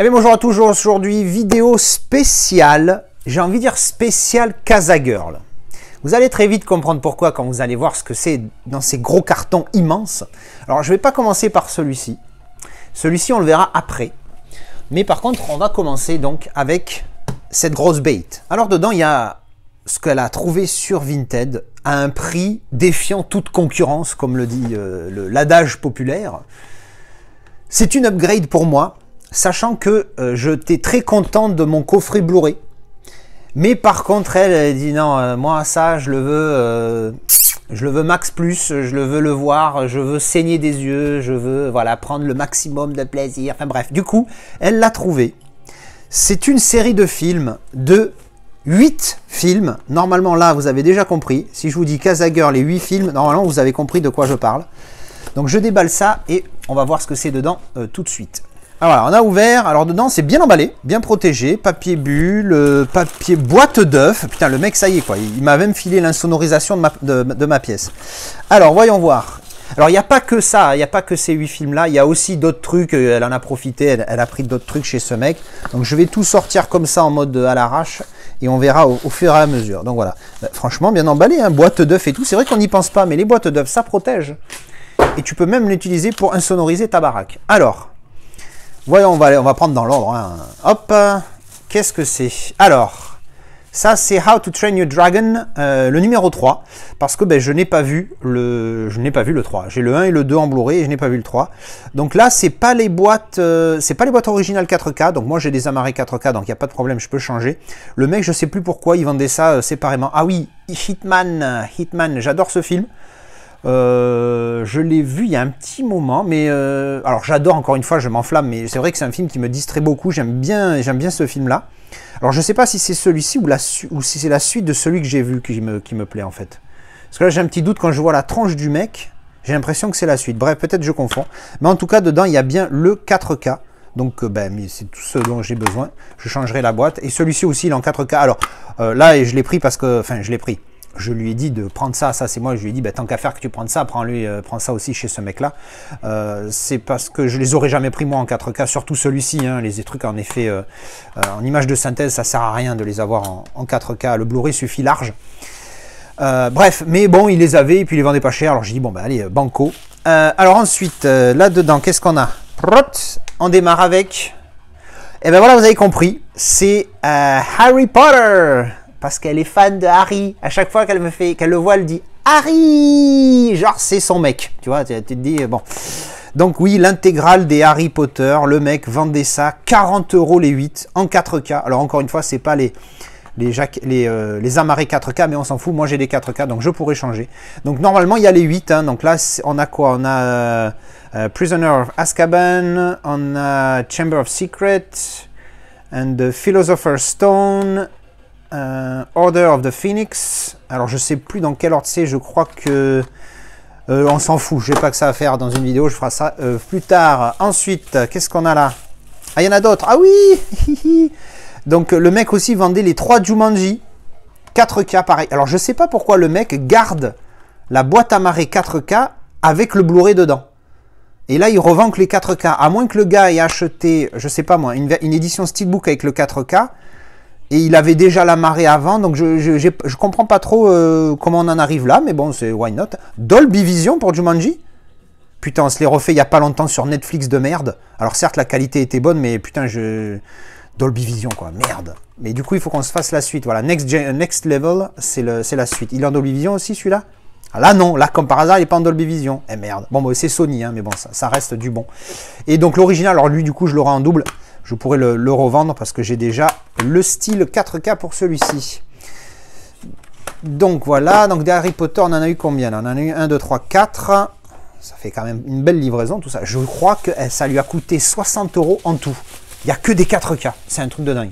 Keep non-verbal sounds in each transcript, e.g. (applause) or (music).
Eh bien bonjour à tous, aujourd'hui vidéo spéciale, j'ai envie de dire spéciale Casa Girl. Vous allez très vite comprendre pourquoi quand vous allez voir ce que c'est dans ces gros cartons immenses. Alors je ne vais pas commencer par celui-ci, celui-ci on le verra après. Mais par contre on va commencer donc avec cette grosse bait. Alors dedans il y a ce qu'elle a trouvé sur Vinted à un prix défiant toute concurrence comme le dit euh, l'adage populaire. C'est une upgrade pour moi sachant que euh, je j'étais très contente de mon coffret Blu-ray. Mais par contre, elle, dit non, euh, moi ça, je le veux, euh, je le veux max plus, je le veux le voir, je veux saigner des yeux, je veux voilà prendre le maximum de plaisir. Enfin bref, du coup, elle l'a trouvé. C'est une série de films de 8 films. Normalement, là, vous avez déjà compris. Si je vous dis Kazager, les 8 films, normalement, vous avez compris de quoi je parle. Donc, je déballe ça et on va voir ce que c'est dedans tout de suite. Alors ah, on a ouvert. Alors dedans, c'est bien emballé, bien protégé. Papier bulle, euh, papier boîte d'œufs. Putain, le mec, ça y est, quoi. Il, m'a même filé l'insonorisation de ma, de, ma pièce. Alors, voyons voir. Alors, il n'y a pas que ça, il n'y a pas que ces huit films-là, il y a aussi d'autres trucs, euh, elle en a profité, elle, a pris d'autres trucs chez ce mec. Donc, je vais tout sortir comme ça en mode euh, à l'arrache et on verra au, fur et à mesure. Donc, voilà. Bah, franchement, bien emballé, hein, boîte d'œufs et tout. C'est vrai qu'on n'y pense pas, mais les boîtes d'œufs, ça protège. Et tu peux même l'utiliser pour insonoriser ta baraque. Alors, Voyons, on va, on va prendre dans l'ordre. Hein. Hop, qu'est-ce que c'est Alors, ça, c'est How to Train Your Dragon, euh, le numéro 3, parce que ben, je n'ai pas vu le, je n'ai pas vu le 3. J'ai le 1 et le 2 en blu et je n'ai pas vu le 3. Donc là, c'est pas les boîtes, euh, pas les boîtes originales 4K. Donc moi, j'ai des amarrés 4K, donc il n'y a pas de problème, je peux changer. Le mec, je ne sais plus pourquoi il vendait ça euh, séparément. Ah oui, Hitman, Hitman, j'adore ce film. Euh, je l'ai vu il y a un petit moment, mais euh, alors j'adore encore une fois, je m'enflamme, mais c'est vrai que c'est un film qui me distrait beaucoup. J'aime bien, j'aime bien ce film-là. Alors je sais pas si c'est celui-ci ou, ou si c'est la suite de celui que j'ai vu qui me, plaît en fait. Parce que là j'ai un petit doute quand je vois la tranche du mec, j'ai l'impression que c'est la suite. Bref, peut-être je confonds, mais en tout cas dedans il y a bien le 4K. Donc euh, ben, c'est tout ce dont j'ai besoin. Je changerai la boîte. Et celui-ci aussi, il est en 4K. Alors là, je l'ai pris parce que... Enfin, je l'ai pris je lui ai dit de prendre ça, ça c'est moi, je lui ai dit, bah, tant qu'à faire que tu prends ça, prends-lui, euh, prends ça aussi chez ce mec-là. Euh, c'est parce que je les aurais jamais pris moi en 4K, surtout celui-ci, hein. les trucs en effet, euh, en image de synthèse, ça sert à rien de les avoir en, 4K, le Blu-ray suffit large. bref, mais bon, il les avait et puis il les vendait pas cher, alors j'ai dit, bon bah allez, banco. alors ensuite, là-dedans, qu'est-ce qu'on a On démarre avec... Et eh ben voilà, vous avez compris, c'est Harry Potter parce qu'elle est fan de Harry. À chaque fois qu'elle me fait, qu'elle le voit, elle dit Harry, genre c'est son mec. Tu vois, tu, te dis euh, bon. Donc oui, l'intégrale des Harry Potter, le mec vendait ça 40 euros les 8 en 4K. Alors encore une fois, c'est pas les les, les, euh, amarrés 4K, mais on s'en fout. Moi, j'ai les 4K, donc je pourrais changer. Donc, normalement, il y a les 8. Hein. donc là, on a quoi On a euh, Prisoner of Azkaban, on a Chamber of Secrets, and the Philosopher's Stone, euh, Order of the Phoenix. Alors je sais plus dans quel ordre c'est, je crois que... Euh, on s'en fout, j'ai pas que ça à faire dans une vidéo, je ferai ça euh, plus tard. Ensuite, qu'est-ce qu'on a là Ah, il y en a d'autres Ah oui (laughs) Donc le mec aussi vendait les 3 Jumanji. 4K pareil. Alors je sais pas pourquoi le mec garde la boîte à marée 4K avec le Blu-ray dedans. Et là, il revend que les 4K. À moins que le gars ait acheté, je sais pas moi, une, une édition Steelbook avec le 4K et il avait déjà la marée avant, donc je, je, comprends pas trop euh, comment on en arrive là, mais bon, c'est why not. Dolby Vision pour Jumanji Putain, on se les refait il y a pas longtemps sur Netflix de merde. Alors certes, la qualité était bonne, mais putain, je... Dolby Vision, quoi, merde. Mais du coup, il faut qu'on se fasse la suite. Voilà, Next, Next Level, c'est la suite. Il est en Dolby Vision aussi, celui-là ah là non, là comme par hasard il n'est pas en Dolby Vision. Eh merde. Bon bah, c'est Sony, hein, mais bon ça, ça, reste du bon. Et donc l'original, alors lui du coup je l'aurai en double je pourrais le, revendre parce que j'ai déjà le style 4K pour celui-ci. Donc voilà, donc des Harry Potter, on en a eu combien On en a eu 1, 2, 3, 4. Ça fait quand même une belle livraison tout ça. Je crois que eh, ça lui a coûté 60 euros en tout. Il n'y a que des 4K, c'est un truc de dingue.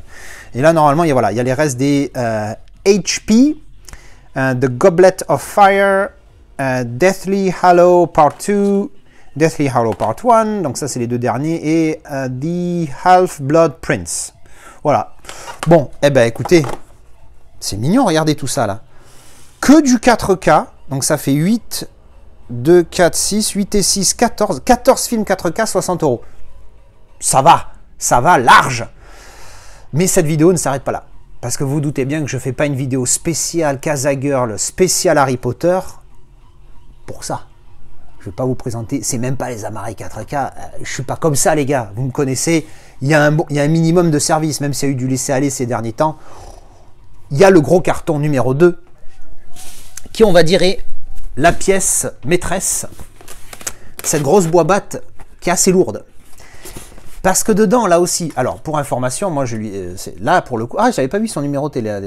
Et là normalement, il y a, voilà, il y les restes des HP, euh, euh, The Goblet of Fire, euh, Deathly Hallow Part 2, Deathly Hollow Part 1, donc ça c'est les deux derniers, et euh, The Half-Blood Prince. Voilà. Bon, eh ben écoutez, c'est mignon, regardez tout ça là. Que du 4K, donc ça fait 8, 2, 4, 6, 8 et 6, 14, 14 films 4K, 60 euros. Ça va, ça va large. Mais cette vidéo ne s'arrête pas là. Parce que vous, vous doutez bien que je ne fais pas une vidéo spéciale Casa Girl, spéciale Harry Potter, pour ça pas vous présenter, c'est même pas les Amari 4K, euh, je suis pas comme ça les gars, vous me connaissez, il y un, bon, il y a un minimum de service, même s'il y a eu du laisser-aller ces derniers temps, il y a le gros carton numéro 2, qui on va dire est la pièce maîtresse, cette grosse bois batte qui est assez lourde. Parce que dedans, là aussi, alors pour information, moi je lui. Euh, là pour le coup. Ah, j'avais pas vu son numéro télé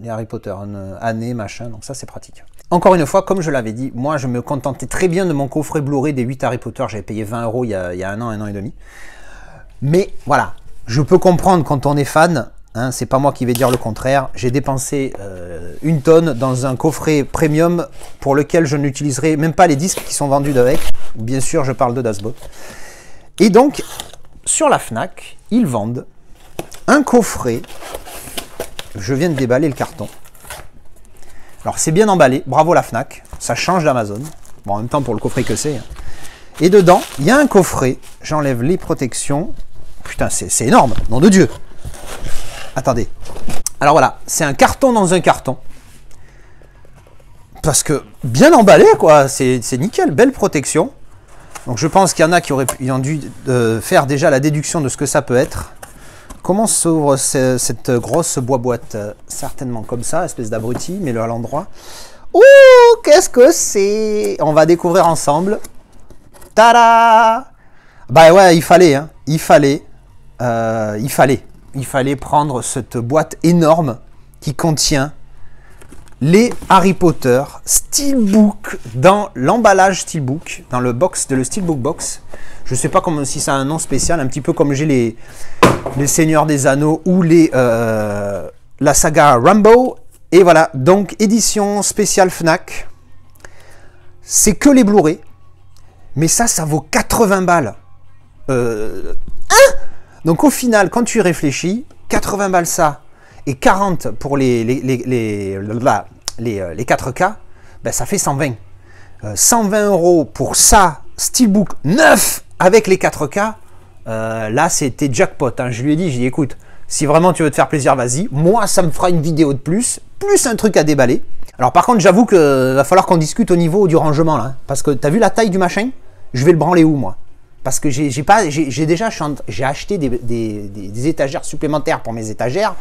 les, Harry Potter, euh, année, machin, donc ça c'est pratique. Encore une fois, comme je l'avais dit, moi je me contentais très bien de mon coffret Blu-ray des 8 Harry Potter, j'avais payé 20 euros il, y a un an, un an et demi. Mais voilà, je peux comprendre quand on est fan, hein, c'est pas moi qui vais dire le contraire, j'ai dépensé euh, une tonne dans un coffret premium pour lequel je n'utiliserai même pas les disques qui sont vendus d'avec. Bien sûr, je parle de Dasbot. Et donc, sur la FNAC, ils vendent un coffret, je viens de déballer le carton, alors c'est bien emballé, bravo la FNAC, ça change d'Amazon. Bon, en même temps pour le coffret que c'est. Hein. Et dedans, il y a un coffret. J'enlève les protections. Putain, c'est énorme, nom de Dieu. Attendez. Alors voilà, c'est un carton dans un carton. Parce que bien emballé, quoi. C'est nickel, belle protection. Donc je pense qu'il y en a qui auraient ont dû euh, faire déjà la déduction de ce que ça peut être. Comment s'ouvre cette grosse bois-boîte euh, Certainement comme ça, espèce d'abruti, mais le à l'endroit. Ouh, qu'est-ce que c'est On va découvrir ensemble. Tada Bah ouais, il fallait, hein. Il fallait. Euh, il fallait. Il fallait prendre cette boîte énorme qui contient les Harry Potter Steelbook dans l'emballage Steelbook, dans le box de le Steelbook box. Je ne sais pas comment, si ça a un nom spécial, un petit peu comme j'ai les, les Seigneurs des Anneaux ou les, euh, la saga Rambo. Et voilà, donc édition spéciale Fnac. C'est que les Blu-ray, mais ça, ça vaut 80 balles. Euh, donc au final, quand tu réfléchis, 80 balles ça, et 40 pour les, les, les, les, les, 4K, euh, ben, ça fait 120. 120 euh, euros pour ça, Steelbook 9 avec les 4K, euh, là c'était jackpot. Hein. Je lui ai dit, écoute, si vraiment tu veux te faire plaisir, vas-y. Moi, ça me fera une vidéo de plus, plus un truc à déballer. Alors par contre, j'avoue que va falloir qu'on discute au niveau du rangement là, hein. parce que t'as vu la taille du machin Je vais le branler où moi parce que j'ai déjà, acheté des, étagères supplémentaires pour mes étagères,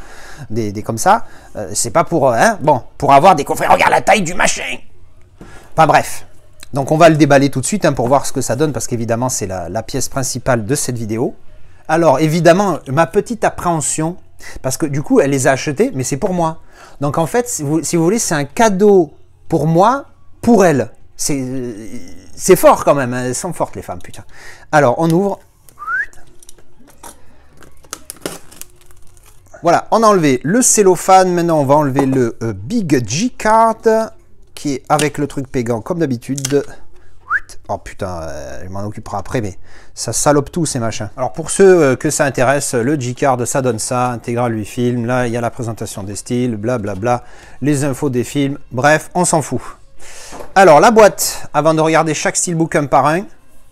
des, comme ça. Euh, c'est pas pour, hein, bon, pour avoir des coffrets. Regarde la taille du machin. Enfin bref. Donc on va le déballer tout de suite hein, pour voir ce que ça donne parce qu'évidemment c'est la, pièce principale de cette vidéo. Alors évidemment ma petite appréhension parce que du coup elle les a achetées mais c'est pour moi. Donc en fait si vous, si vous voulez c'est un cadeau pour moi pour elle. C'est fort quand même, hein. elles sont fortes les femmes, putain. Alors, on ouvre. Voilà, on a enlevé le cellophane, maintenant on va enlever le euh, Big G-Card, qui est avec le truc pégant comme d'habitude. Oh putain, euh, je m'en occuperai après, mais ça salope tout ces machins. Alors pour ceux euh, que ça intéresse, le G-Card, ça donne ça, Intégral lui films, là il y a la présentation des styles, blablabla, les infos des films, bref, on s'en fout. Alors la boîte, avant de regarder chaque steelbook un par un,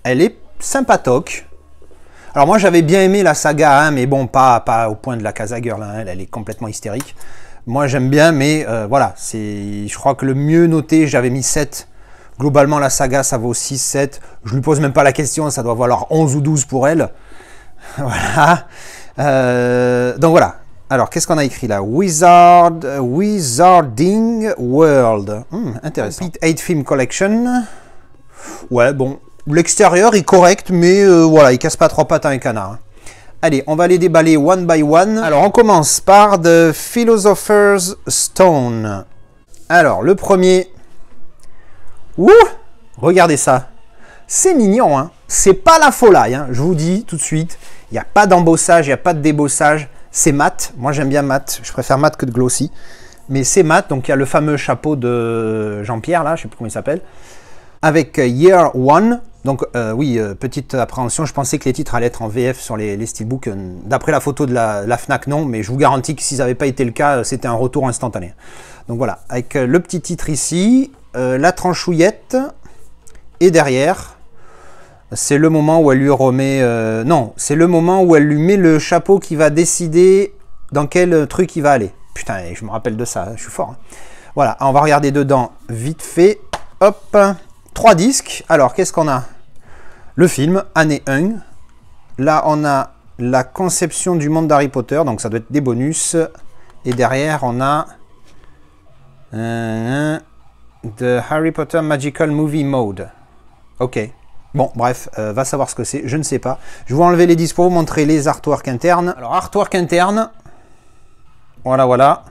elle est sympatoque. Alors moi j'avais bien aimé la saga, hein, mais bon pas, au point de la Casa Girl, hein, elle, est complètement hystérique. Moi j'aime bien, mais euh, voilà, c'est, je crois que le mieux noté, j'avais mis 7. Globalement la saga ça vaut 6, 7. Je lui pose même pas la question, ça doit valoir 11 ou 12 pour elle. (laughs) voilà. Euh, donc voilà, alors, qu'est-ce qu'on a écrit là Wizard, Wizarding World. Hum, intéressant. 8 Film Collection. Ouais, bon, l'extérieur est correct, mais euh, voilà, il casse pas trois pattes à un canard. Hein. Allez, on va les déballer one by one. Alors, on commence par The Philosopher's Stone. Alors, le premier... Ouh Regardez ça c'est mignon, hein. C'est pas la folie, hein. je vous dis tout de suite. Il n'y a pas d'embossage, il n'y a pas de débossage c'est mat. Moi, j'aime bien mat. Je préfère mat que de glossy. Mais c'est mat. Donc, il y a le fameux chapeau de Jean-Pierre, là, je sais plus comment il s'appelle. Avec euh, Year One. Donc, euh, oui, euh, petite appréhension. Je pensais que les titres allaient être en VF sur les, les steelbooks. D'après la photo de la, Fnac, non. Mais je vous garantis que s'ils n'avaient pas été le cas, c'était un retour instantané. Donc, voilà. Avec le petit titre ici, la tranchouillette. Et derrière, c'est le moment où elle lui remet... Euh, non, c'est le moment où elle lui met le chapeau qui va décider dans quel truc il va aller. Putain, je me rappelle de ça, je suis fort. Hein. Voilà, on va regarder dedans vite fait. Hop, trois disques. Alors, qu'est-ce qu'on a Le film, année 1. Là, on a la conception du monde d'Harry Potter, donc ça doit être des bonus. Et derrière, on a... The euh, Harry Potter Magical Movie Mode. Ok. Bon, bref, euh, va savoir ce que c'est, je ne sais pas. Je vais enlever les disques vous montrer les artworks internes. Alors, artwork interne. Voilà, voilà.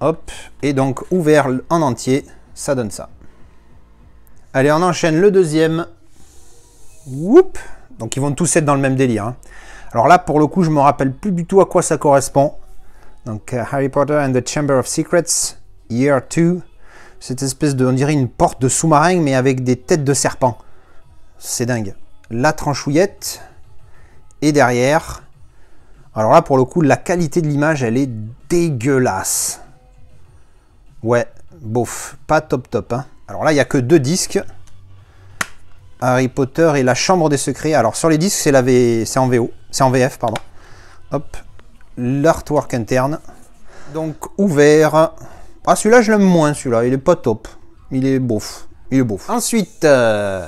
Hop. Et donc, ouvert en entier, ça donne ça. Allez, on enchaîne le deuxième. Oup. Donc, ils vont tous être dans le même délire. Hein. Alors là, pour le coup, je me rappelle plus du tout à quoi ça correspond. Donc, euh, Harry Potter and the Chamber of Secrets, Year 2. Cette espèce de, on dirait une porte de sous-marin, mais avec des têtes de serpent. C'est dingue. La tranchouillette. Et derrière. Alors là, pour le coup, la qualité de l'image, elle est dégueulasse. Ouais, bof. Pas top top. Hein. Alors là, il n'y a que deux disques. Harry Potter et la Chambre des Secrets. Alors sur les disques, c'est en VO. C'est en VF, pardon. Hop. L'artwork interne. Donc ouvert. Ah, celui-là, je l'aime moins, celui-là. Il est pas top. Il est beauf. Il est beauf. Ensuite, euh,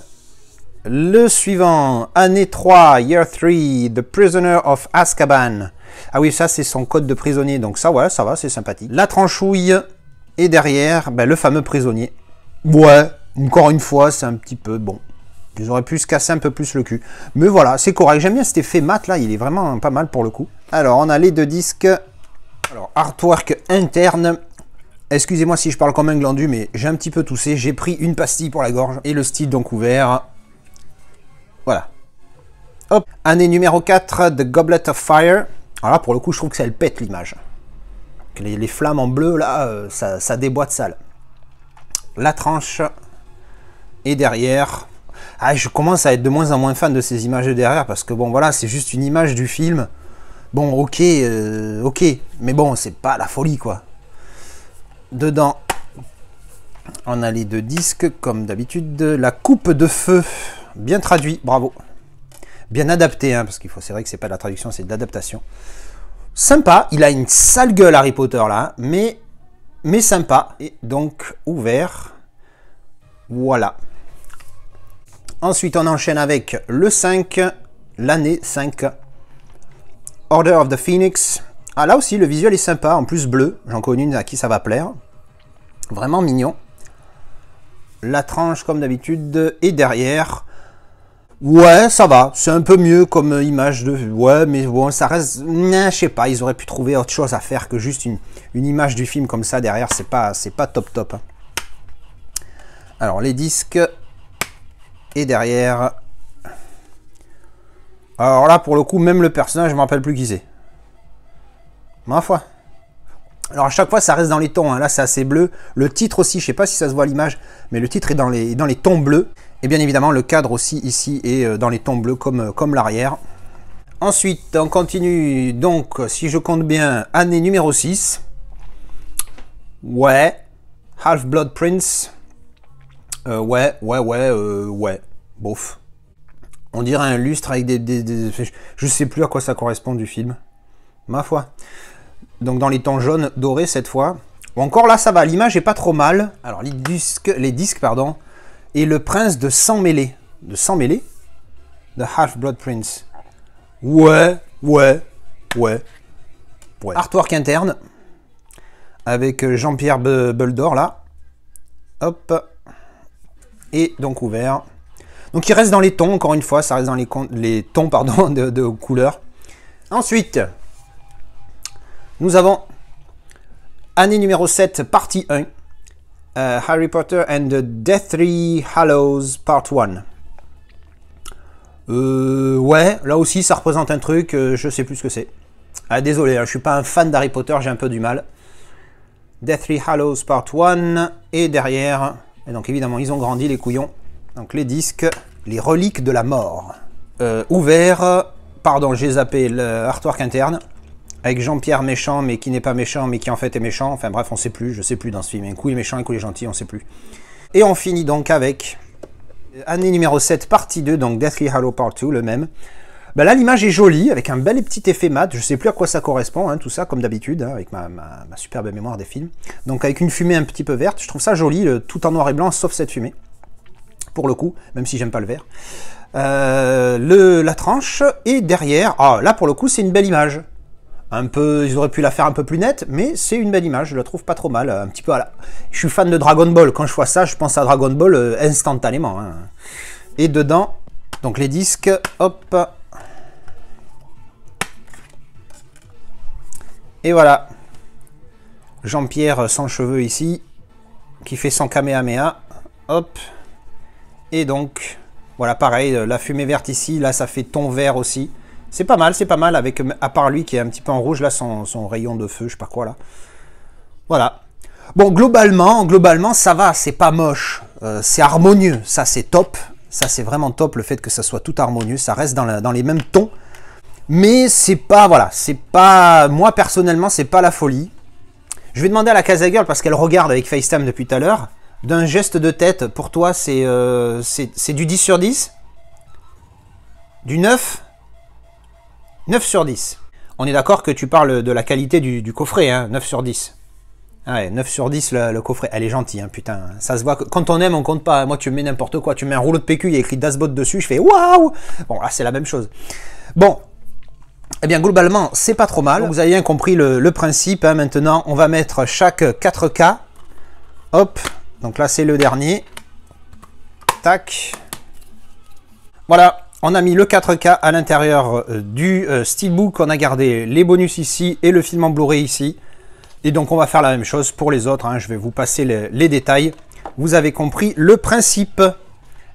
le suivant, année 3, year 3, The Prisoner of Azkaban. Ah oui, ça, c'est son code de prisonnier. Donc ça, ouais, ça va, c'est sympathique. La tranchouille. Et derrière, ben, le fameux prisonnier. Ouais, encore une fois, c'est un petit peu bon. Ils auraient pu se casser un peu plus le cul. Mais voilà, c'est correct. J'aime bien cet effet mat là, il est vraiment pas mal pour le coup. Alors, on a les deux disques. Alors, artwork interne Excusez-moi si je parle comme un glandu, mais j'ai un petit peu toussé, j'ai pris une pastille pour la gorge et le style donc ouvert. Voilà. Hop, année numéro 4, The Goblet of Fire. Alors là, pour le coup, je trouve que ça elle pète l'image. Les, flammes en bleu, là, euh, ça, ça déboîte sale. La tranche. Et derrière. Ah, je commence à être de moins en moins fan de ces images de derrière parce que bon, voilà, c'est juste une image du film. Bon, ok, euh, ok, mais bon, c'est pas la folie quoi. Dedans, on a les deux disques, comme d'habitude. La coupe de feu, bien traduit, bravo. Bien adapté, hein, parce qu'il faut, c'est vrai que c'est pas de la traduction, c'est de l'adaptation. Sympa, il a une sale gueule Harry Potter là, hein, mais, mais sympa. Et donc ouvert, voilà. Ensuite, on enchaîne avec le 5, l'année 5. Order of the Phoenix, ah, là aussi, le visuel est sympa, en plus bleu. J'en connais une à qui ça va plaire. Vraiment mignon. La tranche, comme d'habitude, et derrière. Ouais, ça va. C'est un peu mieux comme image de... Ouais, mais bon, ça reste... Je sais pas, ils auraient pu trouver autre chose à faire que juste une, image du film comme ça derrière. C'est pas, pas top top. Alors, les disques... Et derrière... Alors là, pour le coup, même le personnage, je me rappelle plus qui c'est. Ma foi. Alors à chaque fois, ça reste dans les tons. Hein. Là, c'est assez bleu. Le titre aussi, je ne sais pas si ça se voit à l'image, mais le titre est dans les, dans les tons bleus. Et bien évidemment, le cadre aussi ici est euh, dans les tons bleus comme, euh, comme l'arrière. Ensuite, on continue donc, si je compte bien, année numéro 6. Ouais. Half-Blood Prince. Euh, ouais, ouais, ouais, ouais. Bof. On dirait un lustre avec des, des, des... Je sais plus à quoi ça correspond du film. Ma foi donc dans les tons jaunes dorés cette fois. Ou encore là, ça va, l'image est pas trop mal. Alors les disques, les disques pardon, et le prince de sang mêlé, de sang mêlé, The Half Blood Prince. Ouais, ouais, ouais, ouais. Artwork interne avec euh, Jean-Pierre Bulldor là. Hop. Et donc ouvert. Donc il reste dans les tons, encore une fois, ça reste dans les, tons pardon, (laughs) de, de couleurs. Ensuite, nous avons année numéro 7, partie 1. Euh, Harry Potter and the Deathly Hallows, part 1. Euh, ouais, là aussi ça représente un truc, euh, je sais plus ce que c'est. Ah, désolé, je hein, je suis pas un fan d'Harry Potter, j'ai un peu du mal. Deathly Hallows Part 1, et derrière, et donc évidemment ils ont grandi les couillons, donc les disques, les reliques de la mort. ouvert, pardon j'ai zappé l'artwork interne, avec Jean-Pierre méchant, mais qui n'est pas méchant, mais qui en fait est méchant. Enfin bref, on sait plus, je sais plus dans ce film. Un coup il est méchant, un coup il est gentil, on sait plus. Et on finit donc avec euh, année numéro 7, partie 2, donc Deathly Hallow Part 2, le même. Bah, là, l'image est jolie, avec un bel et petit effet mat. Je sais plus à quoi ça correspond, hein, tout ça, comme d'habitude, hein, avec ma, ma, superbe mémoire des films. Donc, avec une fumée un petit peu verte, je trouve ça joli, tout en noir et blanc, sauf cette fumée. Pour le coup, même si j'aime pas le vert. Euh, la tranche, et derrière, ah, là pour le coup, c'est une belle image un peu, ils auraient pu la faire un peu plus nette, mais c'est une belle image, je la trouve pas trop mal, un petit peu à Je suis fan de Dragon Ball, quand je vois ça, je pense à Dragon Ball euh, instantanément. Hein. Et dedans, donc les disques, hop. Et voilà. Jean-Pierre euh, sans cheveux ici, qui fait son Kamehameha, hop. Et donc, voilà pareil, euh, la fumée verte ici, là ça fait ton vert aussi. C'est pas mal, c'est pas mal, avec, euh, à part lui qui est un petit peu en rouge, là, son, rayon de feu, je sais pas quoi, là. Voilà. Bon, globalement, globalement, ça va, c'est pas moche, euh, c'est harmonieux, ça c'est top, ça c'est vraiment top, le fait que ça soit tout harmonieux, ça reste dans, les mêmes tons, mais c'est pas, voilà, c'est pas, moi personnellement, c'est pas la folie. Je vais demander à la Casa Girl, parce qu'elle regarde avec FaceTime depuis tout à l'heure, d'un geste de tête, pour toi, c'est euh, du 10 sur 10 Du 9 9 sur 10. On est d'accord que tu parles de la qualité du, coffret, hein, 9 sur 10. Ah ouais, 9 sur 10 le, coffret. Elle est gentille, hein, putain. Ça se voit que quand on aime, on compte pas. Moi, tu mets n'importe quoi. Tu mets un rouleau de PQ, il y a écrit Dasbot dessus, je fais waouh Bon, là, c'est la même chose. Bon. Eh bien, globalement, c'est pas trop mal. vous avez bien compris le, principe. Hein. Maintenant, on va mettre chaque 4K. Hop. Donc là, c'est le dernier. Tac. Voilà. On a mis le 4K à l'intérieur euh, du euh, Steelbook, on a gardé les bonus ici et le film en Blu-ray ici. Et donc on va faire la même chose pour les autres, hein. je vais vous passer les, détails. Vous avez compris le principe. Et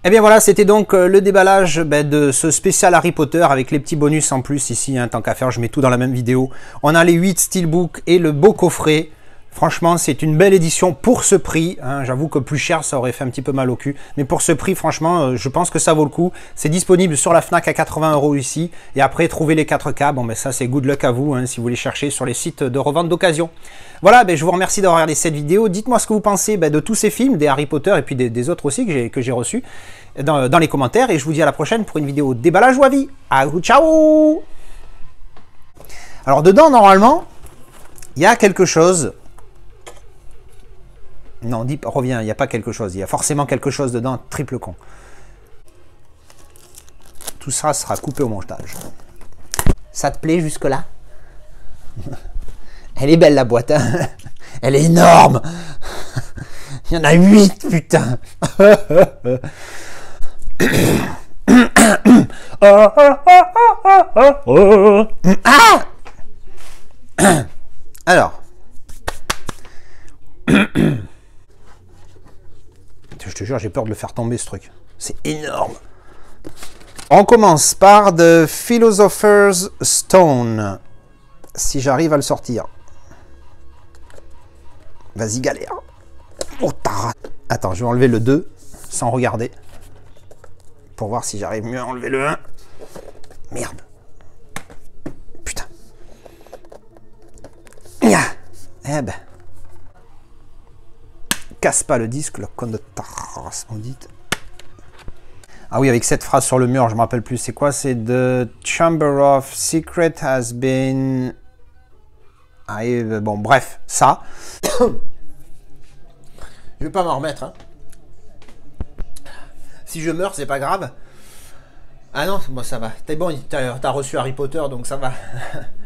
eh bien voilà, c'était donc euh, le déballage ben, de ce spécial Harry Potter avec les petits bonus en plus ici. Hein. tant qu'à faire, je mets tout dans la même vidéo. On a les 8 Steelbook et le beau coffret. Franchement, c'est une belle édition pour ce prix. Hein. J'avoue que plus cher, ça aurait fait un petit peu mal au cul. Mais pour ce prix, franchement, euh, je pense que ça vaut le coup. C'est disponible sur la FNAC à 80 euros ici. Et après, trouver les 4K, bon, mais ben, ça, c'est good luck à vous hein, si vous les cherchez sur les sites de revente d'occasion. Voilà, ben, je vous remercie d'avoir regardé cette vidéo. Dites-moi ce que vous pensez ben, de tous ces films, des Harry Potter et puis des, autres aussi que j'ai reçus dans, les commentaires. Et je vous dis à la prochaine pour une vidéo déballage ou avis. À vous, ciao Alors dedans, normalement, il y a quelque chose non, reviens, il n'y a pas quelque chose. Il y a forcément quelque chose dedans, triple con. Tout ça sera coupé au montage. Ça te plaît jusque-là (laughs) Elle est belle la boîte, hein. (laughs) Elle est énorme (laughs) Il y en a 8, putain (coughs) ah! (coughs) Alors... (coughs) je te jure, j'ai peur de le faire tomber ce truc. C'est énorme. On commence par The Philosopher's Stone. Si j'arrive à le sortir. Vas-y, galère. Oh, Attends, je vais enlever le 2 sans regarder. Pour voir si j'arrive mieux à enlever le 1. Merde. casse pas le disque, le conducteur, on dit. Ah oui, avec cette phrase sur le mur, je me rappelle plus, c'est quoi C'est The Chamber of Secret has been... Ah, bon, bref, ça. (coughs) je vais pas m'en remettre. Hein. Si je meurs, c'est pas grave. Ah non, moi ça va. T'es bon, t'as reçu Harry Potter, donc ça va. (laughs)